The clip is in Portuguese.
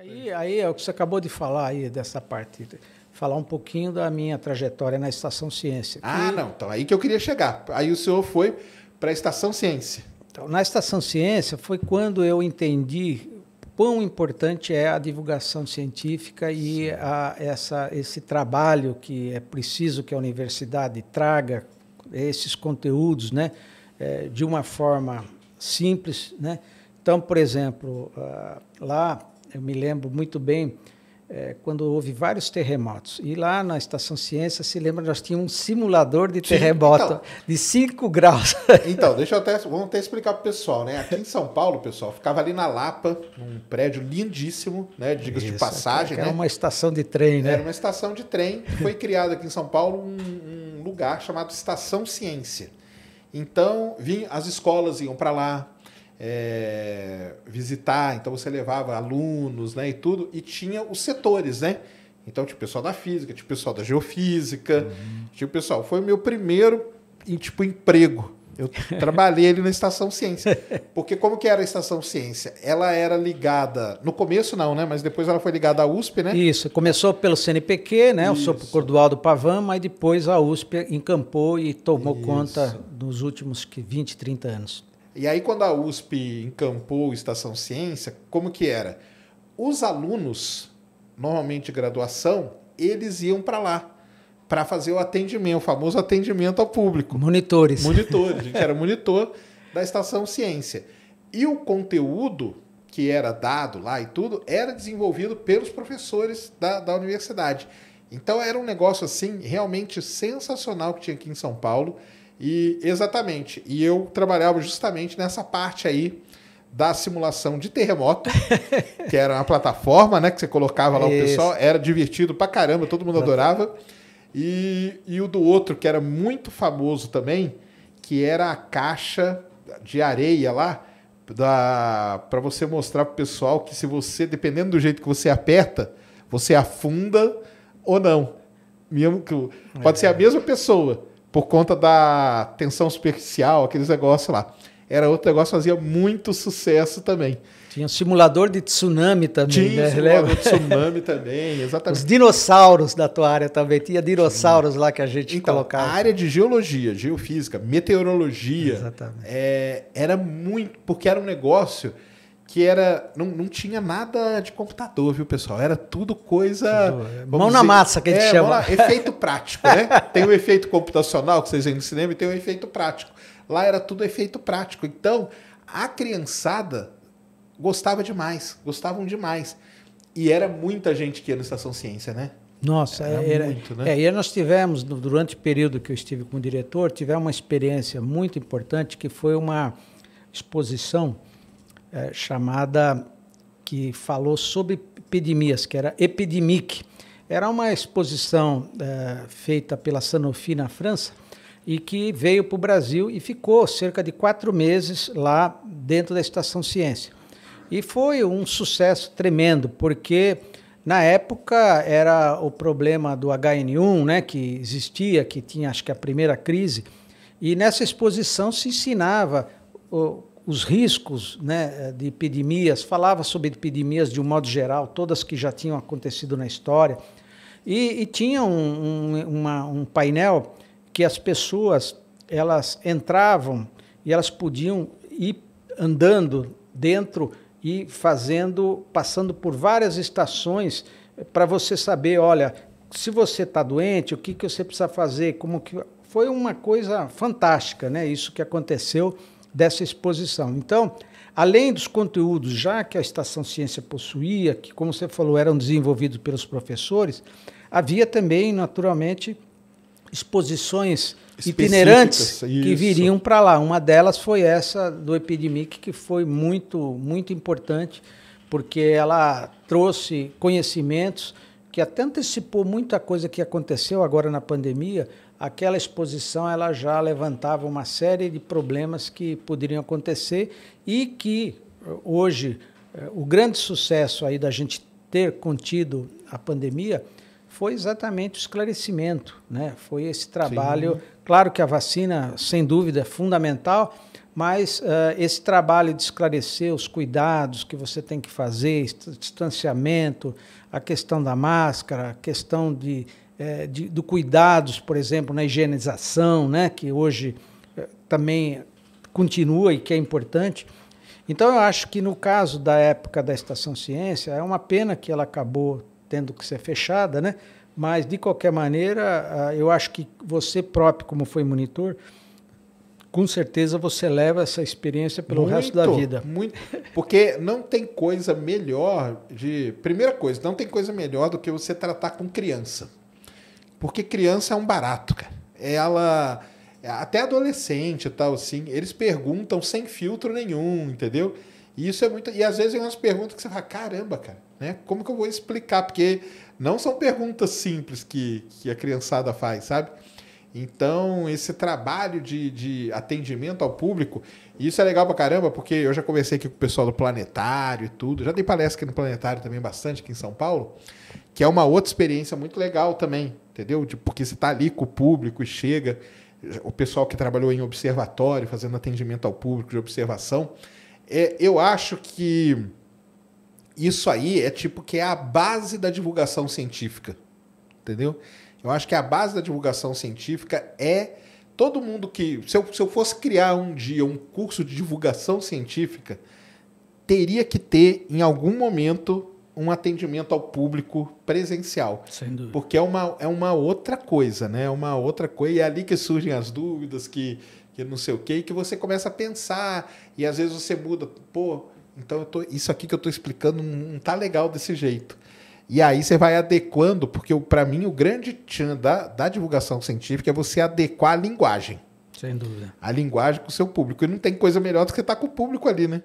aí, aí é o que você acabou de falar aí dessa parte. Falar um pouquinho da minha trajetória na Estação Ciência. Ah, não. Então, aí que eu queria chegar. Aí o senhor foi para a Estação Ciência. Então, na Estação Ciência foi quando eu entendi quão importante é a divulgação científica e a, essa, esse trabalho que é preciso que a universidade traga esses conteúdos né, eh, de uma forma simples. Né? Então, por exemplo, ah, lá eu me lembro muito bem é, quando houve vários terremotos. E lá na Estação Ciência, se lembra, nós tínhamos um simulador de terremoto então, de 5 graus. Então, deixa eu até, vamos até explicar para o pessoal, né? Aqui em São Paulo, pessoal, ficava ali na Lapa, num prédio lindíssimo, né? Diga-se de passagem. Era né? uma estação de trem, né? Era uma estação de trem. Foi criado aqui em São Paulo um, um lugar chamado Estação Ciência. Então, vinha, as escolas iam para lá, é, visitar, então você levava alunos né, e tudo, e tinha os setores, né? Então tinha o pessoal da física, tinha o pessoal da geofísica, uhum. tinha o pessoal. Foi o meu primeiro tipo emprego. Eu trabalhei ali na Estação Ciência. Porque como que era a Estação Ciência? Ela era ligada, no começo não, né? Mas depois ela foi ligada à USP, né? Isso, começou pelo CNPq, né? Isso. O sopo cordual do Pavan, mas depois a USP encampou e tomou Isso. conta nos últimos 20, 30 anos. E aí, quando a USP encampou Estação Ciência, como que era? Os alunos, normalmente de graduação, eles iam para lá para fazer o atendimento, o famoso atendimento ao público. Monitores. Monitores, a gente era monitor da Estação Ciência. E o conteúdo que era dado lá e tudo era desenvolvido pelos professores da, da universidade. Então era um negócio assim realmente sensacional que tinha aqui em São Paulo. E exatamente. E eu trabalhava justamente nessa parte aí da simulação de terremoto, que era uma plataforma, né, que você colocava lá o pessoal, era divertido pra caramba, todo mundo adorava. E, e o do outro que era muito famoso também, que era a caixa de areia lá, da para você mostrar pro pessoal que se você, dependendo do jeito que você aperta, você afunda ou não. Mesmo que, pode é. ser a é. mesma pessoa, por conta da tensão superficial, aqueles negócios lá. Era outro negócio que fazia muito sucesso também. Tinha um simulador de tsunami também. Tinha né? simulador de tsunami também, exatamente. Os dinossauros da tua área também. Tinha dinossauros Sim. lá que a gente então, colocava. A área de geologia, geofísica, meteorologia. Exatamente. É, era muito. Porque era um negócio que era não, não tinha nada de computador, viu, pessoal? Era tudo coisa. É, mão na massa, que a gente é, chama. Lá, efeito prático, né? Tem o efeito computacional que vocês veem no cinema e tem o efeito prático. Lá era tudo efeito prático. Então, a criançada gostava demais, gostavam demais. E era muita gente que ia na Estação Ciência, né? Nossa, era, era muito, né? É, e nós tivemos, durante o período que eu estive com o diretor, tivemos uma experiência muito importante que foi uma exposição é, chamada que falou sobre epidemias, que era Epidemic. Era uma exposição é, feita pela Sanofi na França e que veio para o Brasil e ficou cerca de quatro meses lá dentro da Estação Ciência. E foi um sucesso tremendo, porque na época era o problema do HN1, né, que existia, que tinha acho que a primeira crise, e nessa exposição se ensinava os riscos né, de epidemias, falava sobre epidemias de um modo geral, todas que já tinham acontecido na história, e, e tinha um, um, uma, um painel que as pessoas elas entravam e elas podiam ir andando dentro e fazendo, passando por várias estações para você saber, olha, se você está doente, o que, que você precisa fazer, como que foi uma coisa fantástica, né? Isso que aconteceu dessa exposição. Então, além dos conteúdos já que a Estação Ciência possuía, que, como você falou, eram desenvolvidos pelos professores, havia também, naturalmente, exposições itinerantes isso. que viriam para lá. Uma delas foi essa do Epidemic, que foi muito, muito importante, porque ela trouxe conhecimentos que até antecipou muita coisa que aconteceu agora na pandemia, aquela exposição ela já levantava uma série de problemas que poderiam acontecer e que eh, hoje eh, o grande sucesso aí da gente ter contido a pandemia foi exatamente o esclarecimento, né? Foi esse trabalho. Sim. Claro que a vacina, sem dúvida, é fundamental, mas uh, esse trabalho de esclarecer os cuidados que você tem que fazer, distanciamento, a questão da máscara, a questão de, eh, de do cuidados, por exemplo, na higienização, né, que hoje eh, também continua e que é importante. Então eu acho que no caso da época da Estação Ciência, é uma pena que ela acabou tendo que ser fechada, né? mas de qualquer maneira, ah, eu acho que você próprio, como foi monitor, com certeza você leva essa experiência pelo muito, resto da vida. Muito, porque não tem coisa melhor de. Primeira coisa, não tem coisa melhor do que você tratar com criança. Porque criança é um barato, cara. Ela. Até adolescente e tal, assim, eles perguntam sem filtro nenhum, entendeu? E isso é muito. E às vezes é umas perguntas que você fala, caramba, cara, né? Como que eu vou explicar? Porque não são perguntas simples que, que a criançada faz, sabe? Então, esse trabalho de, de atendimento ao público, isso é legal pra caramba, porque eu já conversei aqui com o pessoal do Planetário e tudo, já dei palestra aqui no Planetário também bastante, aqui em São Paulo, que é uma outra experiência muito legal também, entendeu? Porque você tá ali com o público e chega, o pessoal que trabalhou em observatório, fazendo atendimento ao público de observação. É, eu acho que isso aí é tipo que é a base da divulgação científica entendeu? Eu acho que a base da divulgação científica é todo mundo que. Se eu, se eu fosse criar um dia um curso de divulgação científica, teria que ter, em algum momento, um atendimento ao público presencial. Sem dúvida. Porque é uma, é uma outra coisa, né? É uma outra coisa. E é ali que surgem as dúvidas, que, que não sei o quê, e que você começa a pensar. E às vezes você muda. Pô, então tô, isso aqui que eu estou explicando não tá legal desse jeito. E aí você vai adequando, porque para mim o grande tchan da, da divulgação científica é você adequar a linguagem. Sem dúvida. A linguagem com o seu público. E não tem coisa melhor do que estar tá com o público ali, né?